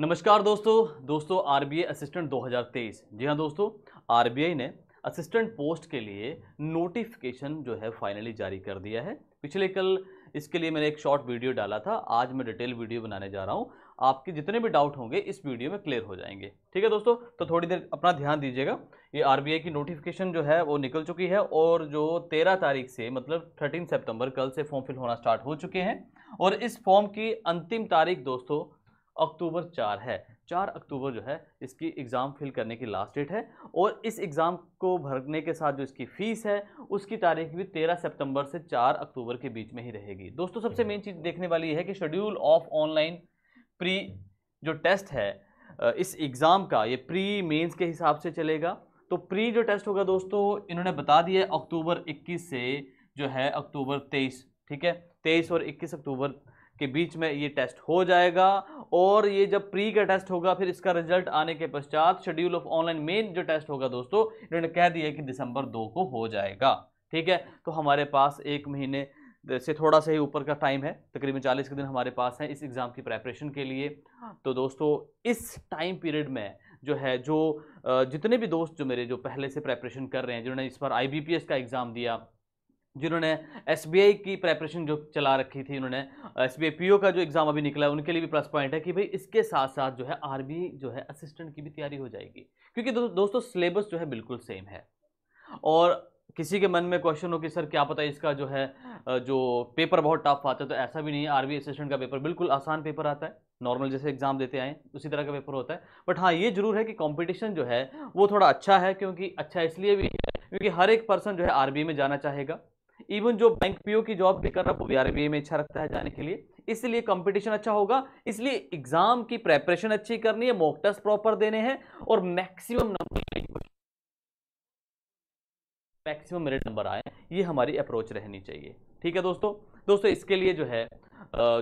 नमस्कार दोस्तों दोस्तों आरबीआई असिस्टेंट 2023 जी हाँ दोस्तों आरबीआई ने असिस्टेंट पोस्ट के लिए नोटिफिकेशन जो है फाइनली जारी कर दिया है पिछले कल इसके लिए मैंने एक शॉर्ट वीडियो डाला था आज मैं डिटेल वीडियो बनाने जा रहा हूँ आपके जितने भी डाउट होंगे इस वीडियो में क्लियर हो जाएंगे ठीक है दोस्तों तो थोड़ी देर अपना ध्यान दीजिएगा ये आर की नोटिफिकेशन जो है वो निकल चुकी है और जो तेरह तारीख से मतलब थर्टीन सेप्टेम्बर कल से फॉर्म फिल होना स्टार्ट हो चुके हैं और इस फॉर्म की अंतिम तारीख दोस्तों अक्टूबर चार है चार अक्टूबर जो है इसकी एग्ज़ाम फिल करने की लास्ट डेट है और इस एग्ज़ाम को भरने के साथ जो इसकी फ़ीस है उसकी तारीख भी तेरह सितंबर से चार अक्टूबर के बीच में ही रहेगी दोस्तों सबसे मेन चीज़ देखने वाली है कि शेड्यूल ऑफ ऑनलाइन प्री जो टेस्ट है इस एग्ज़ाम का ये प्री मेंस के हिसाब से चलेगा तो प्री जो टेस्ट होगा दोस्तों इन्होंने बता दिया अक्टूबर इक्कीस से जो है अक्टूबर तेईस ठीक है तेईस और इक्कीस अक्टूबर के बीच में ये टेस्ट हो जाएगा और ये जब प्री का टेस्ट होगा फिर इसका रिजल्ट आने के पश्चात शेड्यूल ऑफ ऑनलाइन मेन जो टेस्ट होगा दोस्तों इन्होंने कह दिया कि दिसंबर दो को हो जाएगा ठीक है तो हमारे पास एक महीने से थोड़ा सा ही ऊपर का टाइम है तकरीबन चालीस के दिन हमारे पास हैं इस एग्ज़ाम की प्रेपरेशन के लिए तो दोस्तों इस टाइम पीरियड में जो है जो जितने भी दोस्त जो मेरे जो पहले से प्रेपरेशन कर रहे हैं जिन्होंने इस बार आई का एग्ज़ाम दिया जिन्होंने एस की प्रेपरेशन जो चला रखी थी उन्होंने एस बी का जो एग्ज़ाम अभी निकला है उनके लिए भी प्लस पॉइंट है कि भाई इसके साथ साथ जो है आर्मी जो है असिस्टेंट की भी तैयारी हो जाएगी क्योंकि दो, दोस्तों सिलेबस जो है बिल्कुल सेम है और किसी के मन में क्वेश्चन हो कि सर क्या पता है इसका जो है जो पेपर बहुत टफ आता है तो ऐसा भी नहीं है आर्मी असिस्टेंट का पेपर बिल्कुल आसान पेपर आता है नॉर्मल जैसे एग्ज़ाम देते आए उसी तरह का पेपर होता है बट हाँ ये जरूर है कि कंपटीशन जो है वो थोड़ा अच्छा है क्योंकि अच्छा इसलिए भी है क्योंकि हर एक पर्सन जो है आर्मी में जाना चाहेगा इवन जो बैंक पीओ की जॉब भी कर रहा है वो भी आरबीआई में इच्छा रखता है जाने के लिए इसलिए कंपटीशन अच्छा होगा इसलिए एग्जाम की प्रेपरेशन अच्छी करनी है मॉक टेस्ट प्रॉपर देने हैं और maximum number maximum merit number आए ये हमारी अप्रोच रहनी चाहिए ठीक है दोस्तों दोस्तों इसके लिए जो है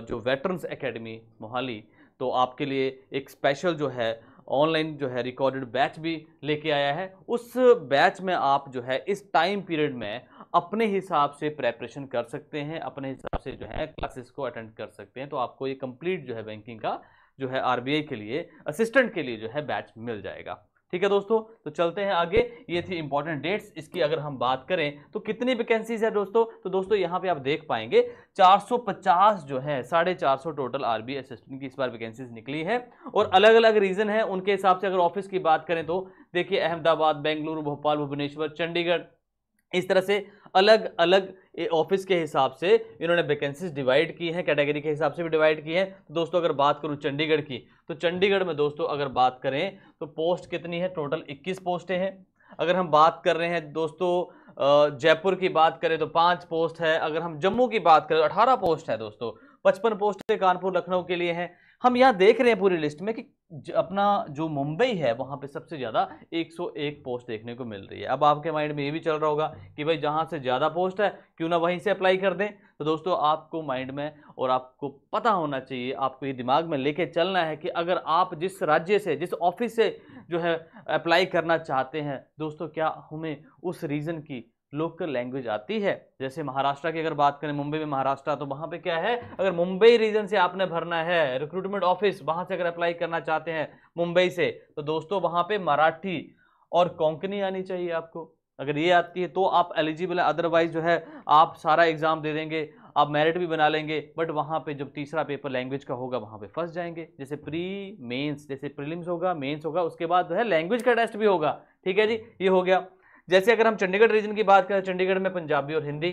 जो वेटरन्स एकेडमी मोहाली तो आपके लिए एक स्पेशल जो है ऑनलाइन जो है रिकॉर्डेड बैच भी लेके आया है उस बैच में आप जो है इस टाइम पीरियड में अपने हिसाब से प्रेपरेशन कर सकते हैं अपने हिसाब से जो है क्लासेस को अटेंड कर सकते हैं तो आपको ये कंप्लीट जो है बैंकिंग का जो है आर के लिए असिस्टेंट के लिए जो है बैच मिल जाएगा ठीक है दोस्तों तो चलते हैं आगे ये थी इंपॉर्टेंट डेट्स इसकी अगर हम बात करें तो कितनी वैकेंसीज है दोस्तों तो दोस्तों यहाँ पे आप देख पाएंगे 450 जो है साढ़े चार टोटल आरबी असिस्टेंट की इस बार वैकेंसीज निकली है और अलग अलग रीजन है उनके हिसाब से अगर ऑफिस की बात करें तो देखिए अहमदाबाद बेंगलुरु भोपाल भुवनेश्वर चंडीगढ़ इस तरह से अलग अलग ऑफिस के हिसाब से इन्होंने वैकेंसीज डिवाइड की हैं कैटेगरी के हिसाब से भी डिवाइड की हैं तो दोस्तों अगर बात करूँ चंडीगढ़ की तो चंडीगढ़ में दोस्तों अगर बात करें तो पोस्ट कितनी है टोटल 21 पोस्टें हैं अगर हम बात कर रहे हैं दोस्तों जयपुर की बात करें तो पाँच पोस्ट है अगर हम जम्मू की बात करें तो अठारह पोस्ट है दोस्तों पचपन पोस्टें कानपुर लखनऊ के लिए हैं हम यहाँ देख रहे हैं पूरी लिस्ट में कि अपना जो मुंबई है वहाँ पे सबसे ज़्यादा 101 पोस्ट देखने को मिल रही है अब आपके माइंड में ये भी चल रहा होगा कि भाई जहाँ से ज़्यादा पोस्ट है क्यों ना वहीं से अप्लाई कर दें तो दोस्तों आपको माइंड में और आपको पता होना चाहिए आपको ये दिमाग में लेके चलना है कि अगर आप जिस राज्य से जिस ऑफिस से जो है अप्लाई करना चाहते हैं दोस्तों क्या हमें उस रीज़न की लोकल लैंग्वेज आती है जैसे महाराष्ट्र की अगर बात करें मुंबई में महाराष्ट्र तो वहाँ पे क्या है अगर मुंबई रीजन से आपने भरना है रिक्रूटमेंट ऑफिस वहाँ से अगर अप्लाई करना चाहते हैं मुंबई से तो दोस्तों वहाँ पे मराठी और कोंकणी आनी चाहिए आपको अगर ये आती है तो आप एलिजिबल है अदरवाइज जो है आप सारा एग्ज़ाम दे देंगे आप मेरिट भी बना लेंगे बट वहाँ पे जब तीसरा पेपर लैंग्वेज का होगा वहाँ पे फर्स्ट जाएंगे जैसे प्री मेंस जैसे प्रीलिम्स होगा मेंस होगा उसके बाद जो है लैंग्वेज का टेस्ट भी होगा ठीक है जी ये हो गया जैसे अगर हम चंडीगढ़ रीजन की बात करें चंडीगढ़ में पंजाबी और हिंदी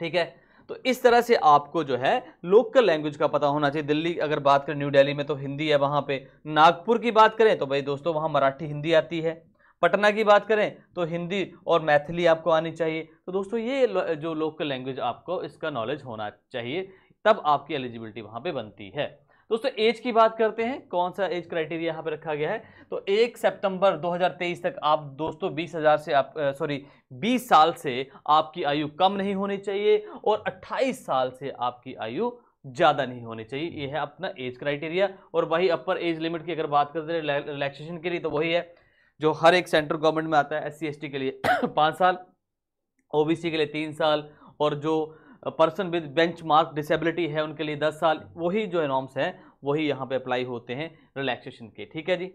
ठीक है तो इस तरह से आपको जो है लोकल लैंग्वेज का पता होना चाहिए दिल्ली अगर बात करें न्यू दिल्ली में तो हिंदी है वहाँ पे नागपुर की बात करें तो भाई दोस्तों वहाँ मराठी हिंदी आती है पटना की बात करें तो हिंदी और मैथिली आपको आनी चाहिए तो दोस्तों ये जो लोकल लैंग्वेज आपको इसका नॉलेज होना चाहिए तब आपकी एलिजिबिलिटी वहाँ पर बनती है दोस्तों एज की बात करते हैं कौन सा एज क्राइटेरिया यहाँ पर रखा गया है तो एक सितंबर 2023 तक आप दोस्तों 20,000 से आप सॉरी 20 साल से आपकी आयु कम नहीं होनी चाहिए और 28 साल से आपकी आयु ज़्यादा नहीं होनी चाहिए यह है अपना एज क्राइटेरिया और वही अपर एज लिमिट की अगर बात करते हैं रिलैक्सेशन के लिए तो वही है जो हर एक सेंट्रल गवर्नमेंट में आता है एस सी के लिए पाँच साल ओ के लिए तीन साल और जो person with benchmark disability है उनके लिए दस साल वही जो है नॉर्म्स हैं वही यहाँ पर अप्लाई होते हैं रिलैक्सेशन के ठीक है जी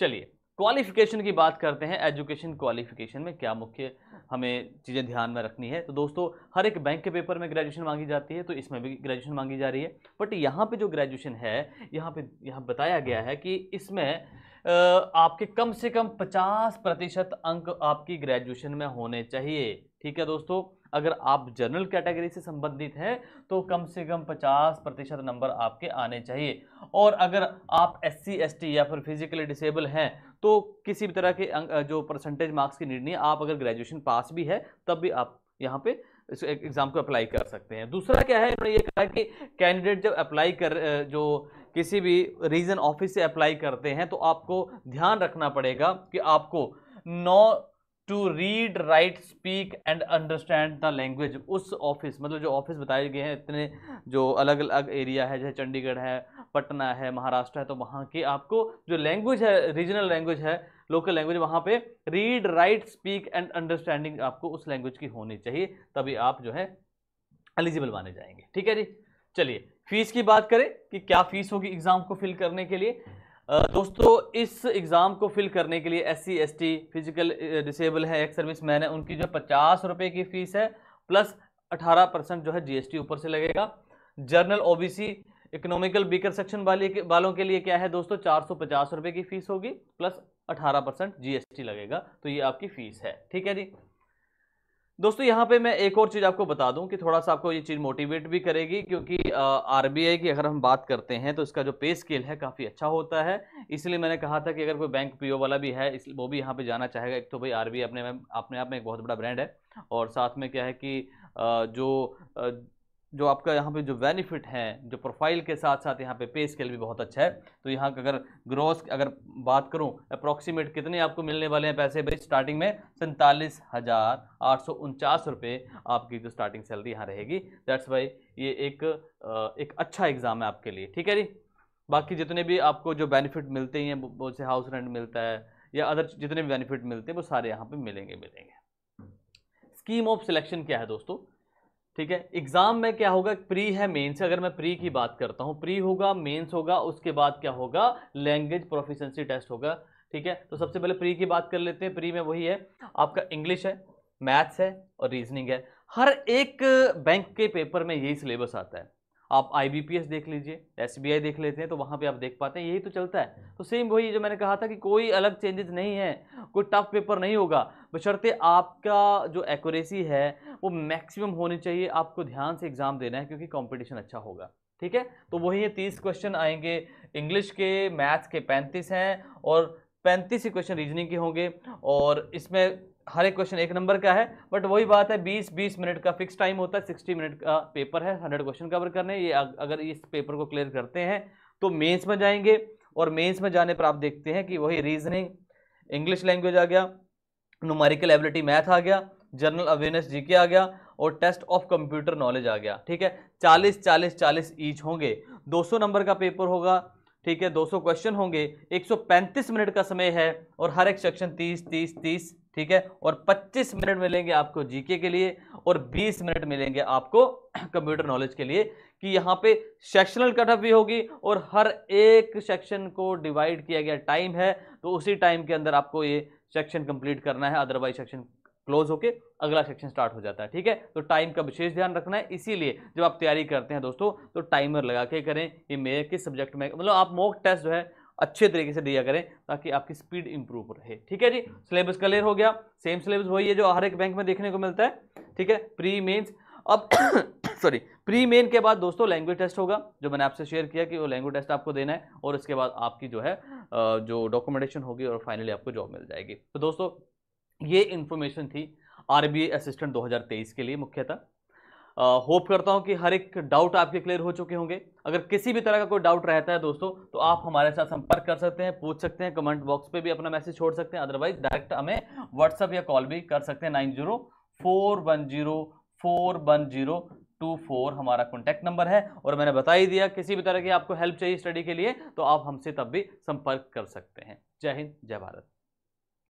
चलिए क्वालिफिकेशन की बात करते हैं एजुकेशन क्वालिफिकेशन में क्या मुख्य हमें चीज़ें ध्यान में रखनी है तो दोस्तों हर एक बैंक के पेपर में ग्रेजुएशन मांगी जाती है तो इसमें भी ग्रेजुएशन मांगी जा रही है बट यहाँ पे जो ग्रेजुएशन है यहाँ पे यहाँ बताया गया है कि इसमें आपके कम से कम 50 प्रतिशत अंक आपकी ग्रेजुएशन में होने चाहिए ठीक है दोस्तों अगर आप जनरल कैटेगरी से संबंधित हैं तो कम से कम 50 प्रतिशत नंबर आपके आने चाहिए और अगर आप एस सी या फिर फिजिकली डिसेबल हैं तो किसी भी तरह के जो परसेंटेज मार्क्स की नीड नहीं आप अगर ग्रेजुएशन पास भी है तब भी आप यहाँ पे इस एग्ज़ाम को अप्लाई कर सकते हैं दूसरा क्या है इन्होंने ये कहा कि कैंडिडेट जब अप्लाई कर जो किसी भी रीजन ऑफिस से अप्लाई करते हैं तो आपको ध्यान रखना पड़ेगा कि आपको now to read write speak and understand the language उस ऑफिस मतलब जो ऑफिस बताए गए हैं इतने जो अलग अलग एरिया है जैसे चंडीगढ़ है पटना है महाराष्ट्र है तो वहाँ की आपको जो लैंग्वेज है रीजनल लैंग्वेज है लोकल लैंग्वेज वहाँ पे read write speak and understanding आपको उस लैंग्वेज की होनी चाहिए तभी आप जो है एलिजिबल माने जाएंगे ठीक है जी चलिए फीस की बात करें कि क्या फीस होगी एग्ज़ाम को फिल करने के लिए दोस्तों इस एग्ज़ाम को फिल करने के लिए S C S T physical disable है एक सर्विस मैन है उनकी जो पचास रुपये की फ़ीस है प्लस अठारह परसेंट जो है जीएसटी ऊपर से लगेगा general OBC economical weaker section वाले वालों के लिए क्या है दोस्तों चार सौ पचास रुपये की फ़ीस होगी प्लस अठारह परसेंट जी लगेगा तो ये आपकी फ़ीस है ठीक है जी दोस्तों यहाँ पे मैं एक और चीज़ आपको बता दूं कि थोड़ा सा आपको ये चीज़ मोटिवेट भी करेगी क्योंकि आर की अगर हम बात करते हैं तो इसका जो पे स्केल है काफ़ी अच्छा होता है इसलिए मैंने कहा था कि अगर कोई बैंक पीओ वाला भी है इस वो भी यहाँ पे जाना चाहेगा एक तो भाई आर अपने में अपने आप में एक बहुत बड़ा ब्रांड है और साथ में क्या है कि आ, जो आ, जो आपका यहाँ पे जो बेनिफिट है जो प्रोफाइल के साथ साथ यहाँ पे पे स्केल भी बहुत अच्छा है तो यहाँ का अगर ग्रोस अगर बात करूँ अप्रॉक्सीमेट कितने आपको मिलने वाले हैं पैसे भाई स्टार्टिंग में सैंतालीस हज़ार आठ सौ उनचास रुपये आपकी जो स्टार्टिंग सैलरी यहाँ रहेगी दैट्स वाई ये एक एक अच्छा एग्ज़ाम है आपके लिए ठीक है जी बाकी जितने भी आपको जो बेनिफिट मिलते हैं से हाउस रेंट मिलता है या अदर जितने भी बेनिफिट मिलते हैं वो सारे यहाँ पर मिलेंगे मिलेंगे स्कीम ऑफ सिलेक्शन क्या है दोस्तों ठीक है एग्जाम में क्या होगा प्री है मेंस अगर मैं प्री की बात करता हूँ प्री होगा मेंस होगा उसके बाद क्या होगा लैंग्वेज प्रोफिशेंसी टेस्ट होगा ठीक है तो सबसे पहले प्री की बात कर लेते हैं प्री में वही है आपका इंग्लिश है मैथ्स है और रीजनिंग है हर एक बैंक के पेपर में यही सिलेबस आता है आप आई देख लीजिए एस देख लेते हैं तो वहाँ पे आप देख पाते हैं यही तो चलता है तो सेम वही जो मैंने कहा था कि कोई अलग चेंजेस नहीं है कोई टफ पेपर नहीं होगा बशर्ते आपका जो एक्यूरेसी है वो मैक्सिमम होनी चाहिए आपको ध्यान से एग्ज़ाम देना है क्योंकि कॉम्पिटिशन अच्छा होगा ठीक है तो वही ये तीस क्वेश्चन आएंगे इंग्लिश के मैथ्स के पैंतीस हैं और पैंतीस ही क्वेश्चन रीजनिंग के होंगे और इसमें हर एक क्वेश्चन एक नंबर का है बट वही बात है 20-20 मिनट का फिक्स टाइम होता है 60 मिनट का पेपर है 100 क्वेश्चन कवर करने ये अगर इस पेपर को क्लियर करते हैं तो मेंस में जाएंगे और मेंस में जाने पर आप देखते हैं कि वही रीजनिंग इंग्लिश लैंग्वेज आ गया नुमारिकल एबिलिटी मैथ आ गया जनरल अवेयरनेस जीके आ गया और टेस्ट ऑफ कंप्यूटर नॉलेज आ गया ठीक है 40 40 40 ईच होंगे 200 नंबर का पेपर होगा ठीक है 200 क्वेश्चन होंगे 135 मिनट का समय है और हर एक सेक्शन 30 30 30 ठीक है और 25 मिनट मिलेंगे आपको जीके के लिए और 20 मिनट मिलेंगे आपको कंप्यूटर नॉलेज के लिए कि यहाँ पे सेक्शनल कटअप भी होगी और हर एक सेक्शन को डिवाइड किया गया टाइम है तो उसी टाइम के अंदर आपको ये सेक्शन कंप्लीट करना है अदरवाइज सेक्शन क्लोज होके अगला सेक्शन स्टार्ट हो जाता है ठीक है तो टाइम का विशेष ध्यान रखना है इसीलिए जब आप तैयारी करते हैं दोस्तों तो टाइमर लगा के करें कि मेरे किस सब्जेक्ट में मतलब आप मॉक टेस्ट जो है अच्छे तरीके से दिया करें ताकि आपकी स्पीड इंप्रूव रहे ठीक है जी सिलेबस क्लियर हो गया सेम सिलेबस वही है जो हर एक बैंक में देखने को मिलता है ठीक है प्री मेन्स अब सॉरी प्री मेन के बाद दोस्तों लैंग्वेज टेस्ट होगा जो मैंने आपसे शेयर किया कि वो लैंग्वेज टेस्ट आपको देना है और उसके बाद आपकी जो है जो डॉक्यूमेंटेशन होगी और फाइनली आपको जॉब मिल जाएगी तो दोस्तों ये इन्फॉर्मेशन थी आर असिस्टेंट दो के लिए मुख्यतः होप uh, करता हूं कि हर एक डाउट आपके क्लियर हो चुके होंगे अगर किसी भी तरह का कोई डाउट रहता है दोस्तों तो आप हमारे साथ संपर्क कर सकते हैं पूछ सकते हैं कमेंट बॉक्स पे भी अपना मैसेज छोड़ सकते हैं अदरवाइज डायरेक्ट हमें व्हाट्सअप या कॉल भी कर सकते हैं nine zero four one zero four one zero two four हमारा कॉन्टैक्ट नंबर है और मैंने बता ही दिया किसी भी तरह की आपको हेल्प चाहिए स्टडी के लिए तो आप हमसे तब भी संपर्क कर सकते हैं जय हिंद जय भारत